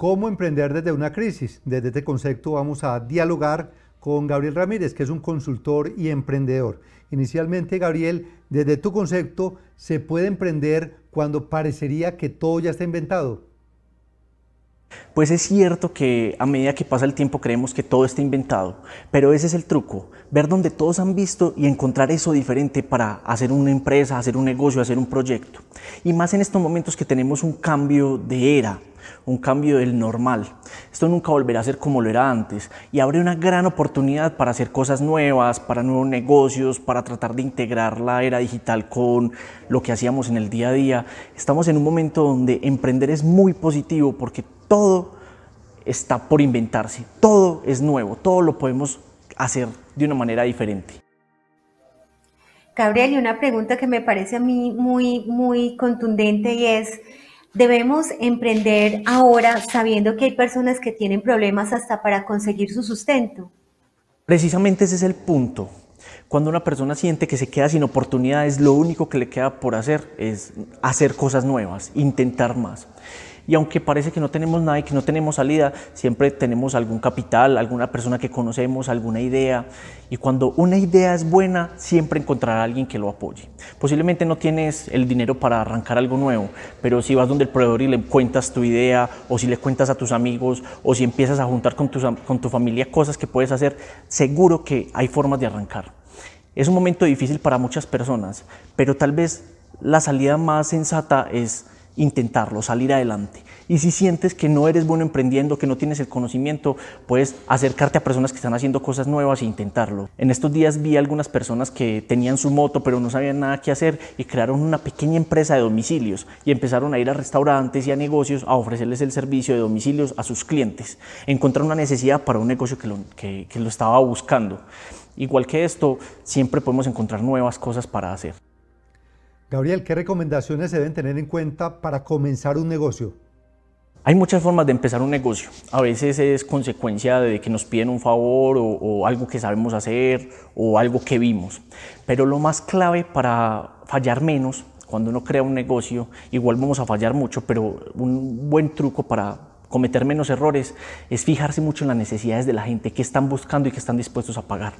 cómo emprender desde una crisis. Desde este concepto vamos a dialogar con Gabriel Ramírez, que es un consultor y emprendedor. Inicialmente, Gabriel, desde tu concepto, ¿se puede emprender cuando parecería que todo ya está inventado? Pues es cierto que a medida que pasa el tiempo creemos que todo está inventado, pero ese es el truco, ver donde todos han visto y encontrar eso diferente para hacer una empresa, hacer un negocio, hacer un proyecto. Y más en estos momentos que tenemos un cambio de era, un cambio del normal. Esto nunca volverá a ser como lo era antes y abre una gran oportunidad para hacer cosas nuevas, para nuevos negocios, para tratar de integrar la era digital con lo que hacíamos en el día a día. Estamos en un momento donde emprender es muy positivo porque todo está por inventarse, todo es nuevo, todo lo podemos hacer de una manera diferente. Gabriel, y una pregunta que me parece a mí muy, muy contundente y es, debemos emprender ahora sabiendo que hay personas que tienen problemas hasta para conseguir su sustento. Precisamente ese es el punto. Cuando una persona siente que se queda sin oportunidades, lo único que le queda por hacer es hacer cosas nuevas, intentar más y aunque parece que no tenemos nada y que no tenemos salida, siempre tenemos algún capital, alguna persona que conocemos, alguna idea y cuando una idea es buena, siempre encontrará alguien que lo apoye. Posiblemente no tienes el dinero para arrancar algo nuevo, pero si vas donde el proveedor y le cuentas tu idea o si le cuentas a tus amigos o si empiezas a juntar con tu, con tu familia cosas que puedes hacer, seguro que hay formas de arrancar. Es un momento difícil para muchas personas, pero tal vez la salida más sensata es intentarlo, salir adelante. Y si sientes que no eres bueno emprendiendo, que no tienes el conocimiento, puedes acercarte a personas que están haciendo cosas nuevas e intentarlo. En estos días vi algunas personas que tenían su moto pero no sabían nada qué hacer y crearon una pequeña empresa de domicilios y empezaron a ir a restaurantes y a negocios a ofrecerles el servicio de domicilios a sus clientes. Encontrar una necesidad para un negocio que lo, que lo estaba buscando. Igual que esto, siempre podemos encontrar nuevas cosas para hacer. Gabriel, ¿qué recomendaciones se deben tener en cuenta para comenzar un negocio? Hay muchas formas de empezar un negocio. A veces es consecuencia de que nos piden un favor o, algo que sabemos hacer o algo que vimos. Pero lo más clave para fallar menos, cuando uno crea un negocio, igual vamos a fallar mucho, pero un buen truco para cometer menos errores es fijarse mucho en las necesidades de la gente, que están buscando y que están dispuestos a pagar.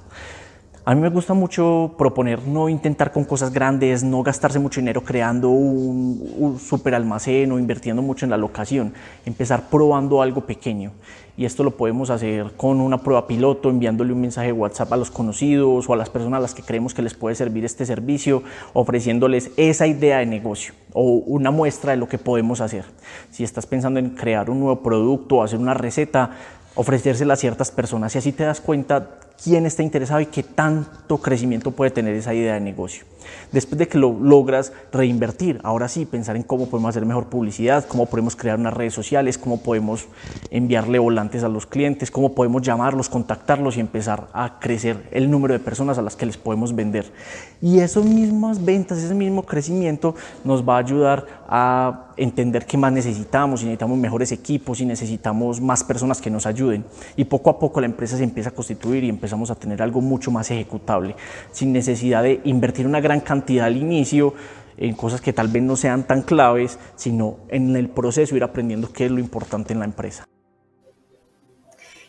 A mí me gusta mucho proponer no intentar con cosas grandes, no gastarse mucho dinero creando un, super almacén o invirtiendo mucho en la locación, empezar probando algo pequeño. Y esto lo podemos hacer con una prueba piloto, enviándole un mensaje de WhatsApp a los conocidos o a las personas a las que creemos que les puede servir este servicio, ofreciéndoles esa idea de negocio o una muestra de lo que podemos hacer. Si estás pensando en crear un nuevo producto o hacer una receta, ofrecérsela a ciertas personas y así te das cuenta quién está interesado y qué tanto crecimiento puede tener esa idea de negocio. Después de que lo logras reinvertir, ahora sí, pensar en cómo podemos hacer mejor publicidad, cómo podemos crear unas redes sociales, cómo podemos enviarle volantes a los clientes, cómo podemos llamarlos, contactarlos y empezar a crecer el número de personas a las que les podemos vender. Y esas mismas ventas, ese mismo crecimiento nos va a ayudar a entender qué más necesitamos, si necesitamos mejores equipos, si necesitamos más personas que nos ayuden. Y poco a poco la empresa se empieza a constituir y empieza empezamos a tener algo mucho más ejecutable, sin necesidad de invertir una gran cantidad al inicio en cosas que tal vez no sean tan claves, sino en el proceso ir aprendiendo qué es lo importante en la empresa.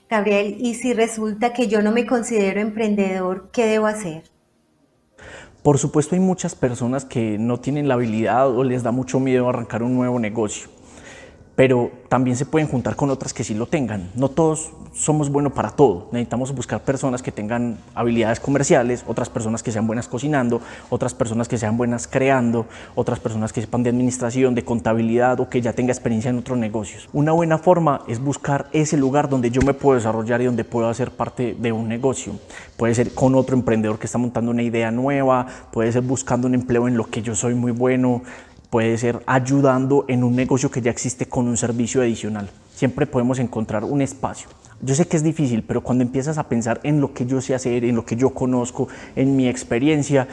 Gabriel, ¿y si resulta que yo no me considero emprendedor, qué debo hacer? Por supuesto hay muchas personas que no tienen la habilidad o les da mucho miedo arrancar un nuevo negocio pero también se pueden juntar con otras que sí lo tengan. No todos somos buenos para todo. Necesitamos buscar personas que tengan habilidades comerciales, otras personas que sean buenas cocinando, otras personas que sean buenas creando, otras personas que sepan de administración, de contabilidad o que ya tenga experiencia en otros negocios. Una buena forma es buscar ese lugar donde yo me puedo desarrollar y donde puedo hacer parte de un negocio. Puede ser con otro emprendedor que está montando una idea nueva, puede ser buscando un empleo en lo que yo soy muy bueno, puede ser ayudando en un negocio que ya existe con un servicio adicional. Siempre podemos encontrar un espacio. Yo sé que es difícil, pero cuando empiezas a pensar en lo que yo sé hacer, en lo que yo conozco, en mi experiencia,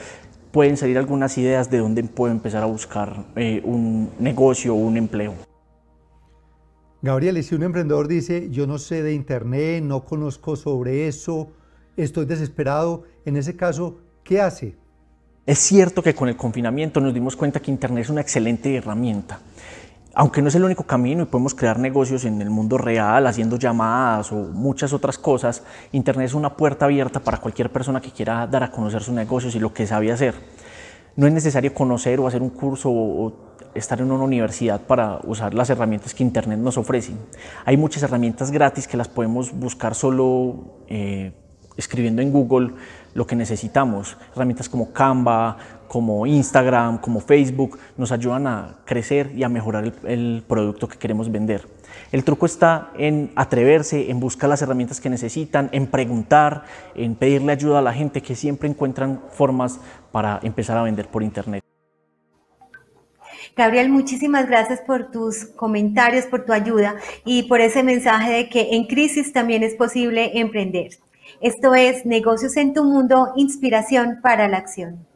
pueden salir algunas ideas de dónde puedo empezar a buscar eh, un negocio o un empleo. Gabriel, y si un emprendedor dice, yo no sé de Internet, no conozco sobre eso, estoy desesperado, en ese caso, ¿qué hace? Es cierto que con el confinamiento nos dimos cuenta que Internet es una excelente herramienta, aunque no es el único camino y podemos crear negocios en el mundo real haciendo llamadas o muchas otras cosas, Internet es una puerta abierta para cualquier persona que quiera dar a conocer sus negocios y lo que sabe hacer. No es necesario conocer o hacer un curso o estar en una universidad para usar las herramientas que Internet nos ofrece. Hay muchas herramientas gratis que las podemos buscar solo eh, escribiendo en Google lo que necesitamos. Herramientas como Canva, como Instagram, como Facebook, nos ayudan a crecer y a mejorar el, producto que queremos vender. El truco está en atreverse, en buscar las herramientas que necesitan, en preguntar, en pedirle ayuda a la gente que siempre encuentran formas para empezar a vender por Internet. Gabriel, muchísimas gracias por tus comentarios, por tu ayuda y por ese mensaje de que en crisis también es posible emprender. Esto es Negocios en tu Mundo, Inspiración para la Acción.